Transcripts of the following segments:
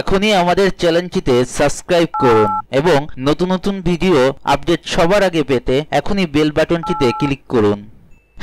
এখনই আমাদের চ্যানেলটিতে সাবস্ক্রাইব করুন এবং নতুন নতুন ভিডিও আপডেট সবার আগে পেতে এখনই বেল বাটনটিতে ক্লিক করুন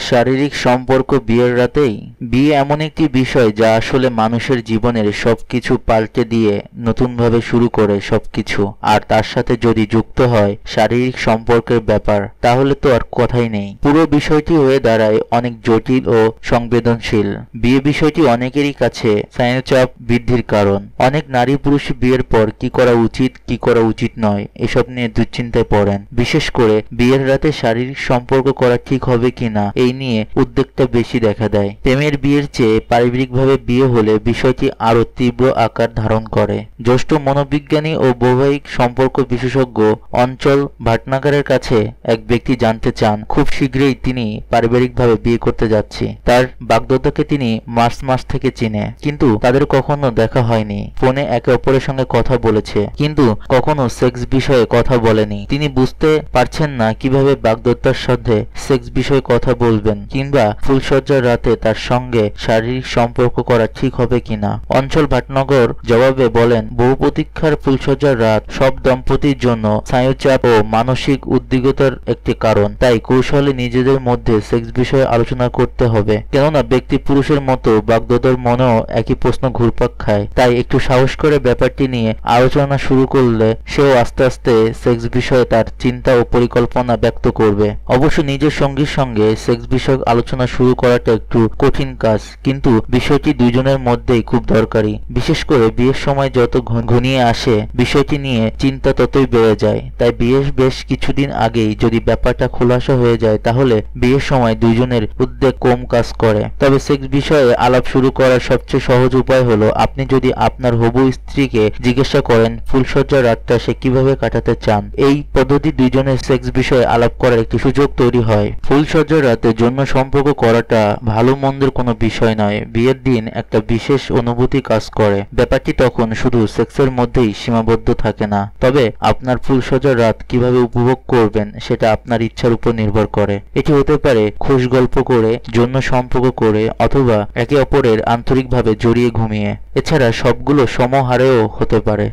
শারীরিক সম্পর্ক বিয়ের রাতেই বিয়ে এমন একটি বিষয় যা আসলে মানুষের জীবনের সব কিছু পাল্টে দিয়ে নতুনভাবে শুরু করে সব কিছু আর তার সাথে যদি যুক্ত হয় শারীরিক সম্পর্কের ব্যাপার তাহলে তো আর কথাই নেই পুরো বিষয়টি হয়ে দাঁড়ায় অনেক জটিল ও সংবেদনশীল বিয়ে বিষয়টি অনেকেরই কাছে স্নায়ুচাপ বৃদ্ধির কারণ অনেক নারী পুরুষ বিয়ের পর কি করা উচিত কি করা উচিত নয় এসব নিয়ে দুশ্চিন্তায় পড়েন বিশেষ করে বিয়ের রাতে শারীরিক সম্পর্ক করা ঠিক হবে কিনা এই নিয়ে উদ্বেগটা বেশি দেখা দেয় প্রেমের বিয়ের চেয়ে পারিবারিকভাবে বিয়ে হলে বিষয়টি আরও তীব্র আকার ধারণ করে জ্যেষ্ঠ মনোবিজ্ঞানী ও বৈবাহিক সম্পর্ক বিশেষজ্ঞ অঞ্চল ভাটনাগারের কাছে এক ব্যক্তি জানতে চান খুব শীঘ্রই তিনি পারিবারিকভাবে বিয়ে করতে যাচ্ছে তার বাগদত্তাকে তিনি মাস মাস থেকে চিনে কিন্তু তাদের কখনো দেখা হয়নি ফোনে একে অপরের সঙ্গে কথা বলেছে কিন্তু কখনো সেক্স বিষয়ে কথা বলেনি তিনি বুঝতে পারছেন না কিভাবে বাগদত্তার সাথে সেক্স বিষয়ে কথা বল বলবেন কিংবা ফুলসজ্জার রাতে তার সঙ্গে শারীরিক সম্পর্ক করা ঠিক হবে কিনা অঞ্চল ভাটনগর জবাবে বলেন বহু প্রতীক্ষার ফুলসজ্জার রাত সব দম্পতির জন্য স্নায়ুচাপ ও মানসিক উদ্বিগতার একটি কারণ তাই কৌশলে নিজেদের মধ্যে সেক্স বিষয়ে আলোচনা করতে হবে কেননা ব্যক্তি পুরুষের মতো বাগদত্তর মনেও একই প্রশ্ন ঘুরপাক খায় তাই একটু সাহস করে ব্যাপারটি নিয়ে আলোচনা শুরু করলে সেও আস্তে আস্তে সেক্স বিষয়ে তার চিন্তা ও পরিকল্পনা ব্যক্ত করবে অবশ্য নিজের সঙ্গীর সঙ্গে সেক্স সেক্স বিষয়ক আলোচনা শুরু করাটা একটু কঠিন কাজ কিন্তু বিষয়টি দুজনের মধ্যেই খুব দরকারি বিশেষ করে বিয়ের সময় যত ঘনিয়ে আসে বিষয়টি নিয়ে চিন্তা ততই বেড়ে যায় তাই বিয়ের বেশ কিছুদিন আগেই যদি ব্যাপারটা খোলাসা হয়ে যায় তাহলে বিয়ের সময় দুজনের উদ্বেগ কম কাজ করে তবে সেক্স বিষয়ে আলাপ শুরু করার সবচেয়ে সহজ উপায় হলো আপনি যদি আপনার হবু স্ত্রীকে জিজ্ঞাসা করেন ফুলসজ্জার রাতটা সে কিভাবে কাটাতে চান এই পদ্ধতি দুজনের সেক্স বিষয়ে আলাপ করার একটি সুযোগ তৈরি হয় ফুলসজ্জার রাতে জন্ম সম্পর্ক করাটা ভালো মন্দের কোনো বিষয় নয় বিয়ের দিন একটা বিশেষ অনুভূতি কাজ করে ব্যাপারটি তখন শুধু সেক্সের মধ্যেই সীমাবদ্ধ থাকে না তবে আপনার ফুল সজার রাত কিভাবে উপভোগ করবেন সেটা আপনার ইচ্ছার উপর নির্ভর করে এটি হতে পারে খুশ গল্প করে জন্য সম্পর্ক করে অথবা একে অপরের আন্তরিকভাবে জড়িয়ে ঘুমিয়ে এছাড়া সবগুলো সমহারেও হতে পারে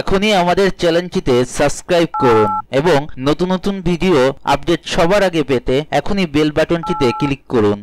এখনই আমাদের চ্যানেলটিতে সাবস্ক্রাইব করুন এবং নতুন নতুন ভিডিও আপডেট সবার আগে পেতে এখনই বেল বাটনটিতে ক্লিক করুন